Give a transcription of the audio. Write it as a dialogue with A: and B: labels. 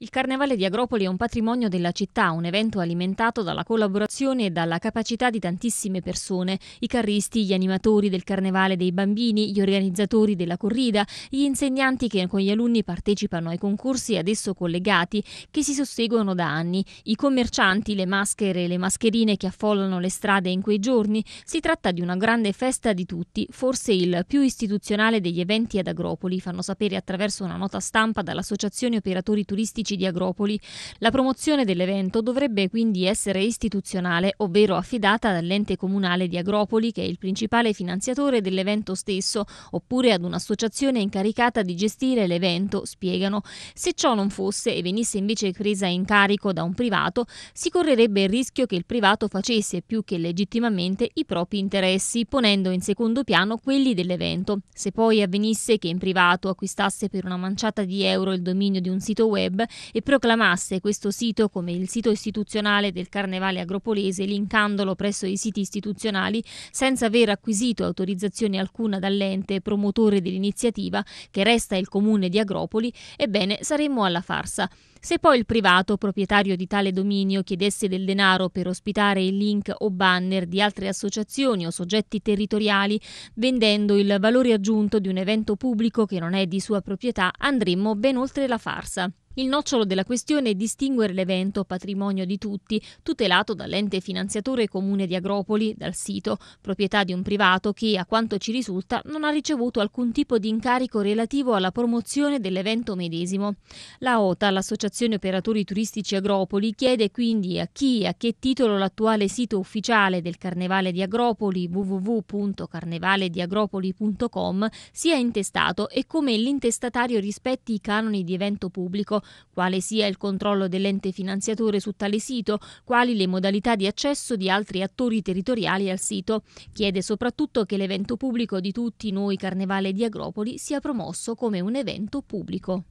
A: Il Carnevale di Agropoli è un patrimonio della città, un evento alimentato dalla collaborazione e dalla capacità di tantissime persone, i carristi, gli animatori del Carnevale dei bambini, gli organizzatori della corrida, gli insegnanti che con gli alunni partecipano ai concorsi ad esso collegati che si susseguono da anni, i commercianti, le maschere e le mascherine che affollano le strade in quei giorni. Si tratta di una grande festa di tutti, forse il più istituzionale degli eventi ad Agropoli, fanno sapere attraverso una nota stampa dall'Associazione Operatori Turistici storici di Agropoli. La promozione dell'evento dovrebbe quindi essere istituzionale, ovvero affidata all'ente comunale di Agropoli, che è il principale finanziatore dell'evento stesso, oppure ad un'associazione incaricata di gestire l'evento, spiegano. Se ciò non fosse e venisse invece presa in carico da un privato, si correrebbe il rischio che il privato facesse più che legittimamente i propri interessi, ponendo in secondo piano quelli dell'evento. Se poi avvenisse che in privato acquistasse per una manciata di euro il dominio di un sito web, e proclamasse questo sito come il sito istituzionale del Carnevale Agropolese, linkandolo presso i siti istituzionali senza aver acquisito autorizzazione alcuna dall'ente promotore dell'iniziativa, che resta il comune di Agropoli, ebbene saremmo alla farsa. Se poi il privato proprietario di tale dominio chiedesse del denaro per ospitare il link o banner di altre associazioni o soggetti territoriali, vendendo il valore aggiunto di un evento pubblico che non è di sua proprietà, andremmo ben oltre la farsa. Il nocciolo della questione è distinguere l'evento patrimonio di tutti, tutelato dall'ente finanziatore comune di Agropoli, dal sito, proprietà di un privato che, a quanto ci risulta, non ha ricevuto alcun tipo di incarico relativo alla promozione dell'evento medesimo. La OTA, l'Associazione Operatori Turistici Agropoli, chiede quindi a chi e a che titolo l'attuale sito ufficiale del Carnevale di Agropoli, www.carnevalediagropoli.com, sia intestato e come l'intestatario rispetti i canoni di evento pubblico, quale sia il controllo dell'ente finanziatore su tale sito, quali le modalità di accesso di altri attori territoriali al sito. Chiede soprattutto che l'evento pubblico di tutti noi Carnevale di Agropoli sia promosso come un evento pubblico.